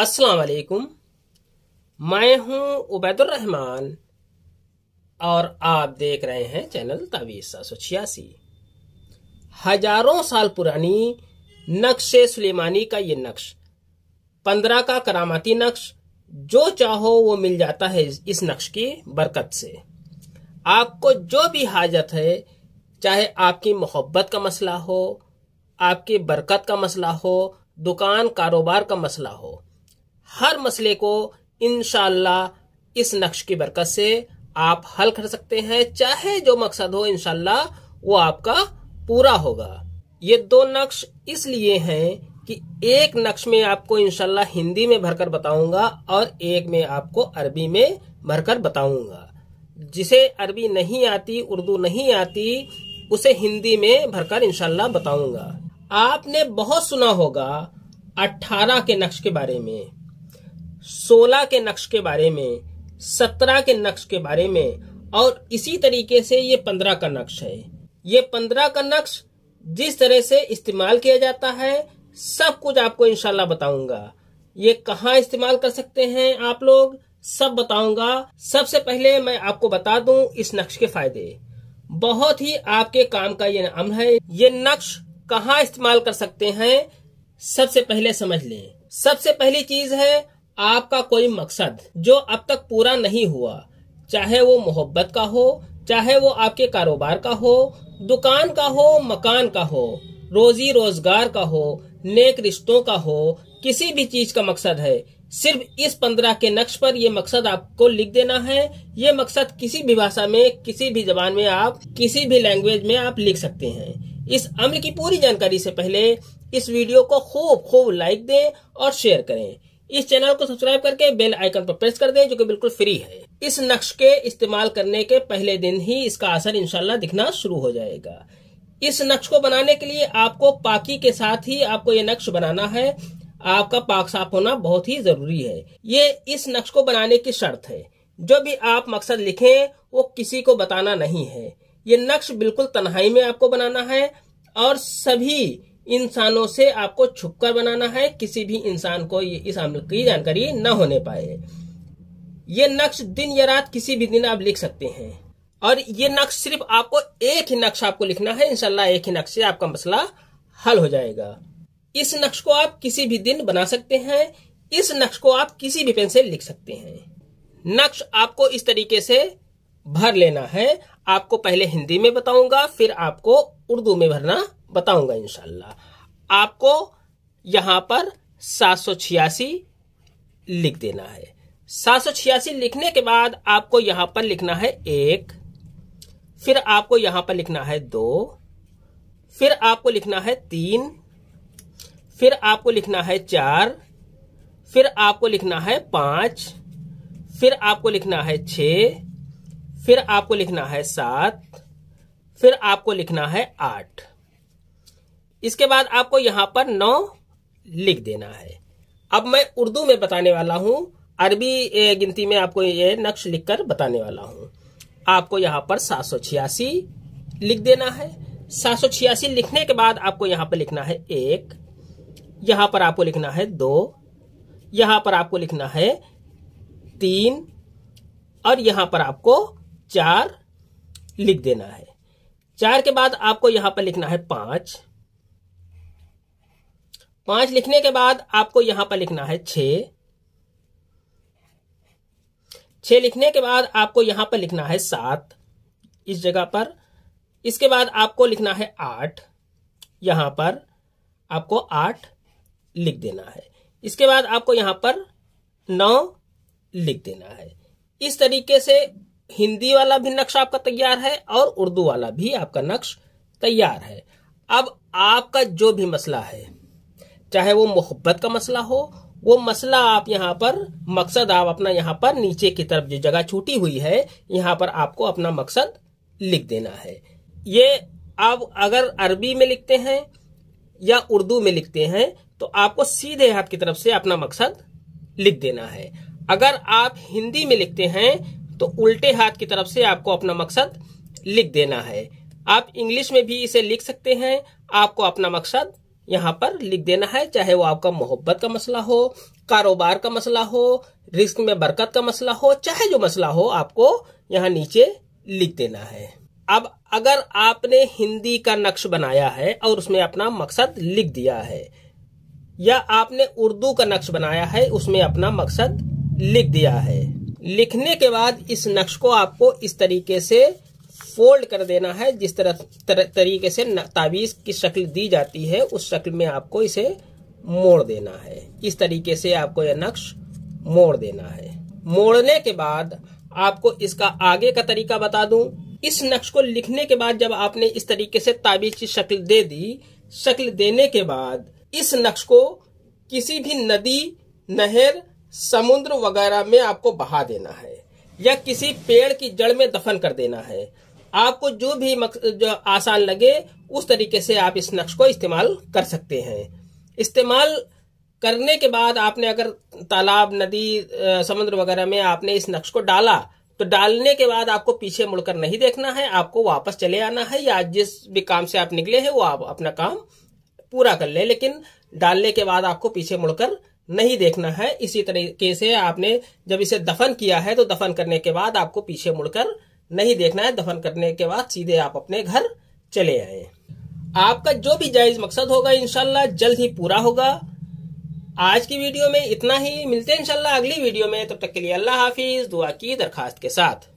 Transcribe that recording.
अस्सलाम वालेकुम मैं हूं उबैदुर रहमान और आप देख रहे हैं चैनल तावीस सात सौ छियासी हजारों साल पुरानी नक्श सुलेमानी का ये नक्श पंद्रह का करामाती नक्श जो चाहो वो मिल जाता है इस नक्श की बरकत से आपको जो भी हाजत है चाहे आपकी मोहब्बत का मसला हो आपकी बरकत का मसला हो दुकान कारोबार का मसला हो हर मसले को इनशाला इस नक्श की बरकत से आप हल कर सकते हैं चाहे जो मकसद हो इनशाला वो आपका पूरा होगा ये दो नक्श इसलिए हैं कि एक नक्श में आपको इनशाला हिंदी में भरकर बताऊंगा और एक में आपको अरबी में भरकर बताऊंगा जिसे अरबी नहीं आती उर्दू नहीं आती उसे हिंदी में भरकर इनशाला बताऊंगा आपने बहुत सुना होगा 18 के नक्श के बारे में सोलह के नक्श के बारे में सत्रह के नक्श के बारे में और इसी तरीके से ये पंद्रह का नक्श है ये पंद्रह का नक्श जिस तरह से इस्तेमाल किया जाता है सब कुछ आपको इनशाला बताऊंगा ये कहाँ इस्तेमाल कर सकते हैं आप लोग सब बताऊंगा सबसे पहले मैं आपको बता दूं इस नक्श के फायदे बहुत ही आपके काम का ये अम है ये नक्श कहाँ इस्तेमाल कर सकते हैं सबसे पहले समझ लें सबसे पहली चीज है आपका कोई मकसद जो अब तक पूरा नहीं हुआ चाहे वो मोहब्बत का हो चाहे वो आपके कारोबार का हो दुकान का हो मकान का हो रोजी रोजगार का हो नेक रिश्तों का हो किसी भी चीज का मकसद है सिर्फ इस पंद्रह के नक्श पर ये मकसद आपको लिख देना है ये मकसद किसी भी भाषा में किसी भी जबान में आप किसी भी लैंग्वेज में आप लिख सकते हैं इस अमल की पूरी जानकारी से पहले इस वीडियो को खूब खूब लाइक दें और शेयर करें इस चैनल को सब्सक्राइब करके बेल आइकन पर प्रेस कर दें जो कि बिल्कुल फ्री है इस नक्श के इस्तेमाल करने के पहले दिन ही इसका असर इंशाल्लाह दिखना शुरू हो जाएगा इस नक्श को बनाने के लिए आपको पाकी के साथ ही आपको ये नक्श बनाना है आपका पाक साफ होना बहुत ही जरूरी है ये इस नक्श को बनाने की शर्त है जो भी आप मकसद लिखें वो किसी को बताना नहीं है ये नक्श बिल्कुल तन्हाई में आपको बनाना है और सभी इंसानों से आपको छुपकर बनाना है किसी भी इंसान को इस अमल की जानकारी न होने पाए ये नक्श दिन या रात किसी भी दिन आप लिख सकते हैं और ये नक्श सिर्फ आपको एक ही नक्श आपको लिखना है इनशाला एक ही नक्श से आपका मसला हल हो जाएगा इस नक्श को आप किसी भी दिन बना सकते हैं इस नक्श को आप किसी भी पेन से लिख सकते हैं नक्श आपको इस तरीके से भर लेना है आपको पहले हिंदी में बताऊंगा फिर आपको उर्दू में भरना बताऊंगा इनशाला आपको यहां पर सात सौ छियासी लिख देना है सात सौ छियासी लिखने के बाद आपको यहां पर लिखना है एक फिर आपको यहां पर लिखना है दो फिर आपको लिखना है तीन फिर आपको लिखना है चार फिर आपको लिखना है पांच फिर आपको लिखना है छ फिर आपको लिखना है सात फिर आपको लिखना है आठ इसके बाद आपको यहां पर नौ लिख देना है अब मैं उर्दू में बताने वाला हूं अरबी गिनती में आपको ये नक्श लिखकर बताने वाला हूं आपको यहां पर सात सौ छियासी लिख देना है सात सौ छियासी लिखने के बाद आपको यहां पर लिखना है एक यहां पर आपको लिखना है दो यहां पर आपको लिखना है तीन और यहां पर आपको चार लिख देना है चार के बाद आपको यहां पर लिखना है पांच पांच लिखने के बाद आपको यहां पर लिखना है छ छ लिखने के बाद आपको यहां पर लिखना है सात इस जगह पर इसके बाद आपको लिखना है आठ यहां पर आपको आठ लिख देना है इसके बाद आपको यहां पर नौ लिख देना है इस तरीके से हिंदी वाला भी नक्श आपका तैयार है और उर्दू वाला भी आपका नक्श तैयार है अब आपका जो भी मसला है चाहे वो मोहब्बत का मसला हो वो मसला आप यहाँ पर मकसद आप अपना यहाँ पर नीचे की तरफ जो जगह छूटी हुई है यहाँ पर आपको अपना मकसद लिख देना है ये आप अगर अरबी में लिखते हैं या उर्दू में लिखते हैं तो आपको सीधे हाथ की तरफ से अपना मकसद लिख देना है अगर आप हिंदी में लिखते हैं तो उल्टे हाथ की तरफ से आपको अपना मकसद लिख देना है आप इंग्लिश में भी इसे लिख सकते हैं आपको अपना मकसद यहाँ पर लिख देना है चाहे वो आपका मोहब्बत का मसला हो कारोबार का मसला हो रिस्क में बरकत का मसला हो चाहे जो मसला हो आपको यहाँ नीचे लिख देना है अब अगर आपने हिंदी का नक्श बनाया है और उसमें अपना मकसद लिख दिया है या आपने उर्दू का नक्श बनाया है उसमें अपना मकसद लिख दिया है लिखने के बाद इस नक्श को आपको इस तरीके से फोल्ड कर देना है जिस तरह तर, तरीके से ताबीज की शक्ल दी जाती है उस शक्ल में आपको इसे मोड़ देना है इस तरीके से आपको यह नक्श मोड़ देना है मोड़ने के बाद आपको इसका आगे का तरीका बता दूं इस नक्श को लिखने के बाद जब आपने इस तरीके से ताबीज की शक्ल दे दी शक्ल देने के बाद इस नक्श को किसी भी नदी नहर समुद्र वगैरह में आपको बहा देना है या किसी पेड़ की जड़ में दफन कर देना है आपको जो भी मक, जो आसान लगे उस तरीके से आप इस नक्श को इस्तेमाल कर सकते हैं इस्तेमाल करने के बाद आपने अगर तालाब नदी समुद्र वगैरह में आपने इस नक्श को डाला तो डालने के बाद आपको पीछे मुड़कर नहीं देखना है आपको वापस चले आना है या जिस भी काम से आप निकले हैं वो आप अपना काम पूरा कर ले, लेकिन डालने के बाद आपको पीछे मुड़कर नहीं देखना है इसी तरीके से आपने जब इसे दफन किया है तो दफन करने के बाद आपको पीछे मुड़कर नहीं देखना है दफन करने के बाद सीधे आप अपने घर चले आए आपका जो भी जायज मकसद होगा इनशाला जल्द ही पूरा होगा आज की वीडियो में इतना ही मिलते हैं इनशाला अगली वीडियो में तब तो तक के लिए अल्लाह हाफिज दुआ की दरखास्त के साथ